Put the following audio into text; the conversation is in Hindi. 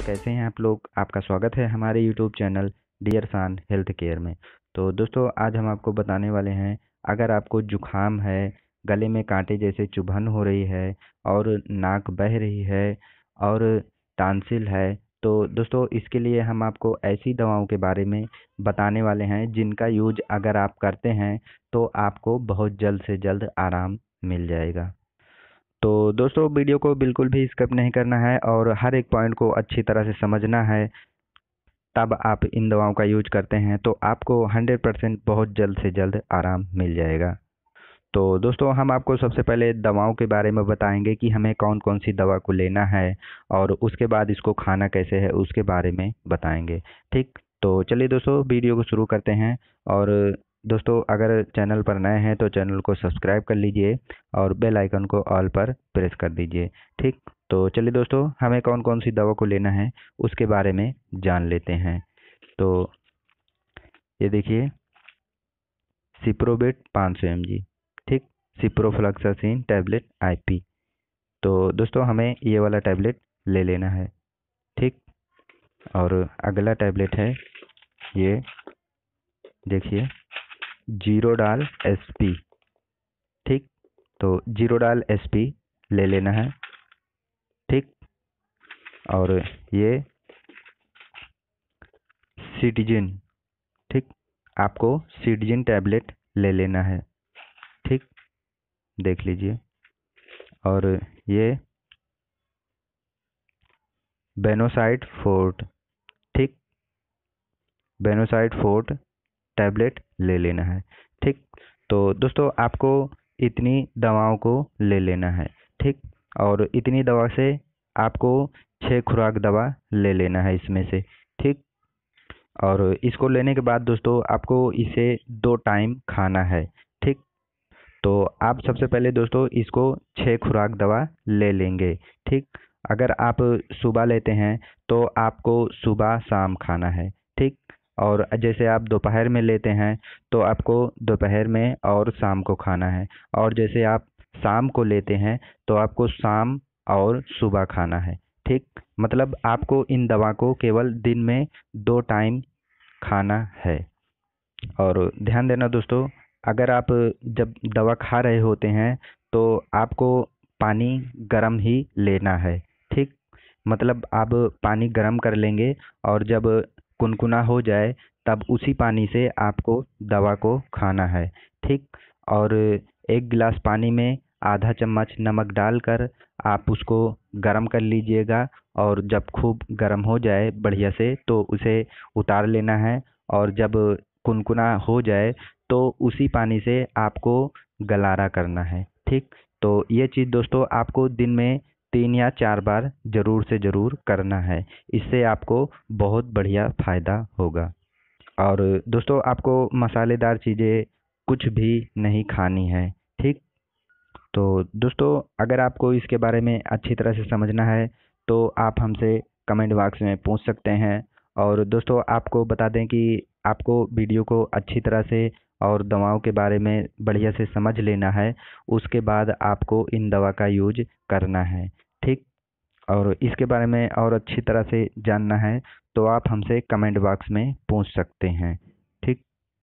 तो कैसे हैं आप लोग आपका स्वागत है हमारे यूट्यूब चैनल डियर सान हेल्थ केयर में तो दोस्तों आज हम आपको बताने वाले हैं अगर आपको जुखाम है गले में कांटे जैसे चुभन हो रही है और नाक बह रही है और टांसिल है तो दोस्तों इसके लिए हम आपको ऐसी दवाओं के बारे में बताने वाले हैं जिनका यूज अगर आप करते हैं तो आपको बहुत जल्द से जल्द आराम मिल जाएगा तो दोस्तों वीडियो को बिल्कुल भी स्किप नहीं करना है और हर एक पॉइंट को अच्छी तरह से समझना है तब आप इन दवाओं का यूज करते हैं तो आपको 100 परसेंट बहुत जल्द से जल्द आराम मिल जाएगा तो दोस्तों हम आपको सबसे पहले दवाओं के बारे में बताएंगे कि हमें कौन कौन सी दवा को लेना है और उसके बाद इसको खाना कैसे है उसके बारे में बताएंगे ठीक तो चलिए दोस्तों वीडियो को शुरू करते हैं और दोस्तों अगर चैनल पर नए हैं तो चैनल को सब्सक्राइब कर लीजिए और बेल आइकन को ऑल पर प्रेस कर दीजिए ठीक तो चलिए दोस्तों हमें कौन कौन सी दवा को लेना है उसके बारे में जान लेते हैं तो ये देखिए सिप्रोबेट 500 एम ठीक सिप्रोफ्लक्सासिन टैबलेट आईपी तो दोस्तों हमें ये वाला टैबलेट ले लेना है ठीक और अगला टैबलेट है ये देखिए जीरो डाल एस पी ठीक तो जीरो डाल एस पी ले लेना है ठीक और ये सिटीजन ठीक आपको सिटीजन टैबलेट ले लेना है ठीक देख लीजिए और ये बेनोसाइड फोर्ट ठीक बेनोसाइड फोर्ट टैबलेट ले लेना है ठीक तो दोस्तों आपको इतनी दवाओं को ले लेना है ठीक और इतनी दवा से आपको छः खुराक दवा ले लेना है इसमें से ठीक और इसको लेने के बाद दोस्तों आपको इसे दो टाइम खाना है ठीक तो आप सबसे पहले दोस्तों इसको छः खुराक दवा ले लेंगे ठीक अगर आप सुबह लेते हैं तो आपको सुबह शाम खाना है ठीक और जैसे आप दोपहर में लेते हैं तो आपको दोपहर में और शाम को खाना है और जैसे आप शाम को लेते हैं तो आपको शाम और सुबह खाना है ठीक मतलब आपको इन दवा को केवल दिन में दो टाइम खाना है और ध्यान देना दोस्तों अगर आप जब दवा खा रहे होते हैं तो आपको पानी गर्म ही लेना है ठीक मतलब आप पानी गर्म कर लेंगे और जब कुनकुना हो जाए तब उसी पानी से आपको दवा को खाना है ठीक और एक गिलास पानी में आधा चम्मच नमक डालकर आप उसको गर्म कर लीजिएगा और जब खूब गर्म हो जाए बढ़िया से तो उसे उतार लेना है और जब कुनकुना हो जाए तो उसी पानी से आपको गलारा करना है ठीक तो ये चीज़ दोस्तों आपको दिन में तीन या चार बार ज़रूर से ज़रूर करना है इससे आपको बहुत बढ़िया फ़ायदा होगा और दोस्तों आपको मसालेदार चीज़ें कुछ भी नहीं खानी है ठीक तो दोस्तों अगर आपको इसके बारे में अच्छी तरह से समझना है तो आप हमसे कमेंट बॉक्स में पूछ सकते हैं और दोस्तों आपको बता दें कि आपको वीडियो को अच्छी तरह से और दवाओं के बारे में बढ़िया से समझ लेना है उसके बाद आपको इन दवा का यूज करना है ठीक और इसके बारे में और अच्छी तरह से जानना है तो आप हमसे कमेंट बॉक्स में पूछ सकते हैं